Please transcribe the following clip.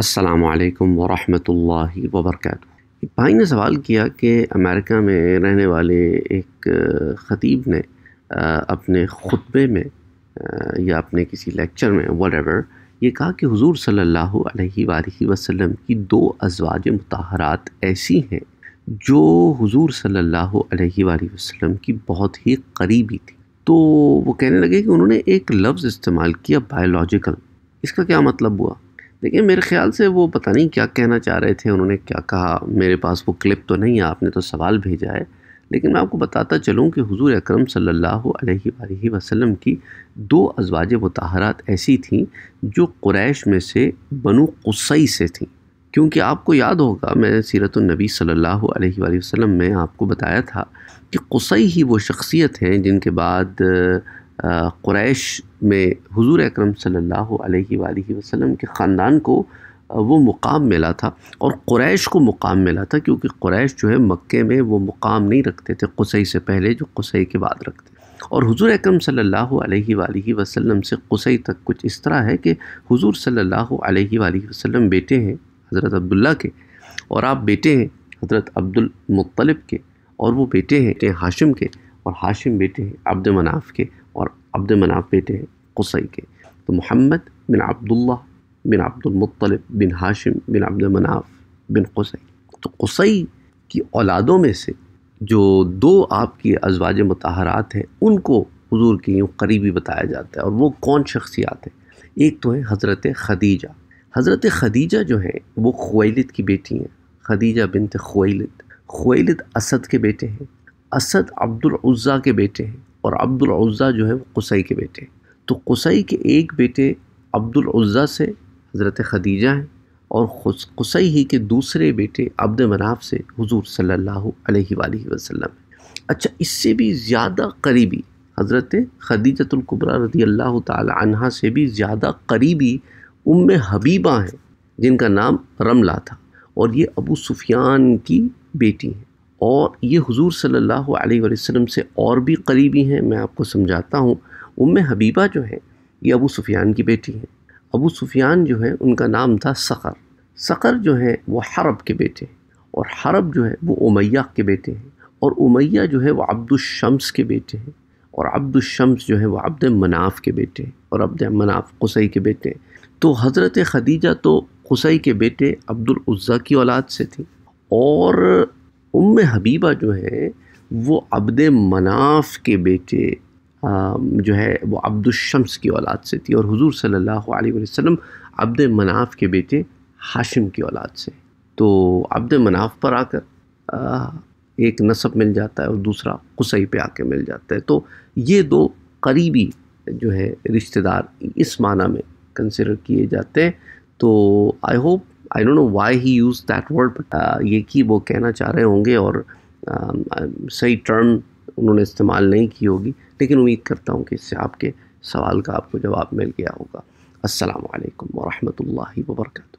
असलकम वरहमल वबरक भाई ने सवाल किया कि अमेरिका में रहने वाले एक ख़तीब ने अपने ख़ुतबे में या अपने किसी लेक्चर में वट ये कहा कि हुजूर सल्लल्लाहु अलैहि वसल्लम की दो अजवाज मतहरात ऐसी हैं जो हुजूर सल्लल्लाहु अलैहि वसल्लम की बहुत ही करीबी थी तो वो कहने लगे कि उन्होंने एक लफ्ज़ इस्तेमाल किया बायोलॉजिकल इसका क्या मतलब हुआ देखिए मेरे ख्याल से वो पता नहीं क्या कहना चाह रहे थे उन्होंने क्या कहा मेरे पास वो क्लिप तो नहीं है आपने तो सवाल भेजा है लेकिन मैं आपको बताता चलूँ कि हुजूर अकरम सल्लल्लाहु अलैहि वसल्लम की दो अजवाज मतहरात ऐसी थीं जो क्रैश में से बनु कुसई से थीं क्योंकि आपको याद होगा मैं सीरत सल्ला सल्लल्लाहु में आपको बताया था कि कुसई ही वो शख्सियत हैं जिनके बाद क्रैश में हुजूर अकरम सल्लल्लाहु अलैहि वसल्लम के ख़ानदान को वो मुकाम मिला था और क्रैश को मुकाम मिला था क्योंकि क्रैश जो है मक्के में वो मुकाम नहीं रखते थे कुसई से पहले जो कुसई के बाद रखते और हुजूर अकरम सल्लल्लाहु अलैहि वसल्लम से कुसई तक कुछ इस तरह है कि हुजूर सल्लल्लाहु अलैहि वसल्लम बेटे हैं हज़रत अब्दुल्ला के और आप बेटे हैं हज़रत अब्दुल मुत्तलिब के और वो बेटे हैं हाशिम के और हाशिम बेटे हैं अब्द मनाफ़ के अब्द मनाफ बेटे हैं कुसई के तो मोहम्मद बिन अब्दुल्ला बिन अब्दुलमतलब बिन हाशिम बिन अब्द मनाफ बिन कुसई तो कुसई की औलादों में से जो दो आपकी अजवाज मतहरात हैं उनको हजूर के यूँ करीबी बताया जाता है और वो कौन शख्सियात हैं एक तो है हज़रत खदीजा हज़रत खदीजा जो है वो खुवैलद की बेटी हैं खदीजा बिनत खुवैलद खुवैलद असद के बेटे हैं असद अब्दुलज़ा के बेटे हैं और अब्दुलज़ा जो है वो कुसई के बेटे तो कुसई के एक बेटे अब्दुलज़ा से हज़रत खदीजा हैं और कुसई ही के दूसरे बेटे अब्द मनाफ से हुजूर सल्लल्लाहु अलैहि वसल्लम अच्छा इससे भी ज़्यादा करीबी हज़रत खदीजतुल्कुबरा रदी अल्लाह तह से भी ज़्यादा करीबी उम हबीबा हैं जिनका नाम रमला था और ये अबू सुफियान की बेटी हैं और ये हुजूर सल्लल्लाहु अलैहि वसल्लम से और भी करीबी हैं मैं आपको समझाता हूँ उम हबीबा जो है ये अबू सुफियान की बेटी हैं अबू सुफियान जो है उनका नाम था सकर सकर जो है वो हरब के बेटे हैं और हरब जो है वो उमैया के बेटे हैं और उमैया जो है वह अब्दुलशम्स के बेटे हैं और अब्दुलशम्स जो है वह अब्द मनाफ़ के बेटे हैं और अब्द मनाफ़ कुसई के बेटे हैं तो हज़रत खदीजा तो कुसई के बेटे अब्दुल अब्दुल्ज़ा की औलाद से थी और उम हबीबा जो है वो अब्द मनाफ के बेटे जो है वो अब्दुलशम्स की औलाद से थी और हुजूर सल्लल्लाहु अलैहि वसल्लम अब्द मनाफ के बेटे हाशिम की औलाद से तो अब्द मनाफ पर आकर एक नसब मिल जाता है और दूसरा कुसई पे आके मिल जाता है तो ये दो करीबी जो है रिश्तेदार इस माना में कंसिडर किए जाते हैं तो I hope I don't know why he use that word ये कि वो कहना चाह रहे होंगे और um, uh, सही टर्म उन्होंने इस्तेमाल नहीं की होगी लेकिन उम्मीद करता हूँ कि इससे आपके सवाल का आपको जवाब मिल गया होगा असलकम वरहमल वर्का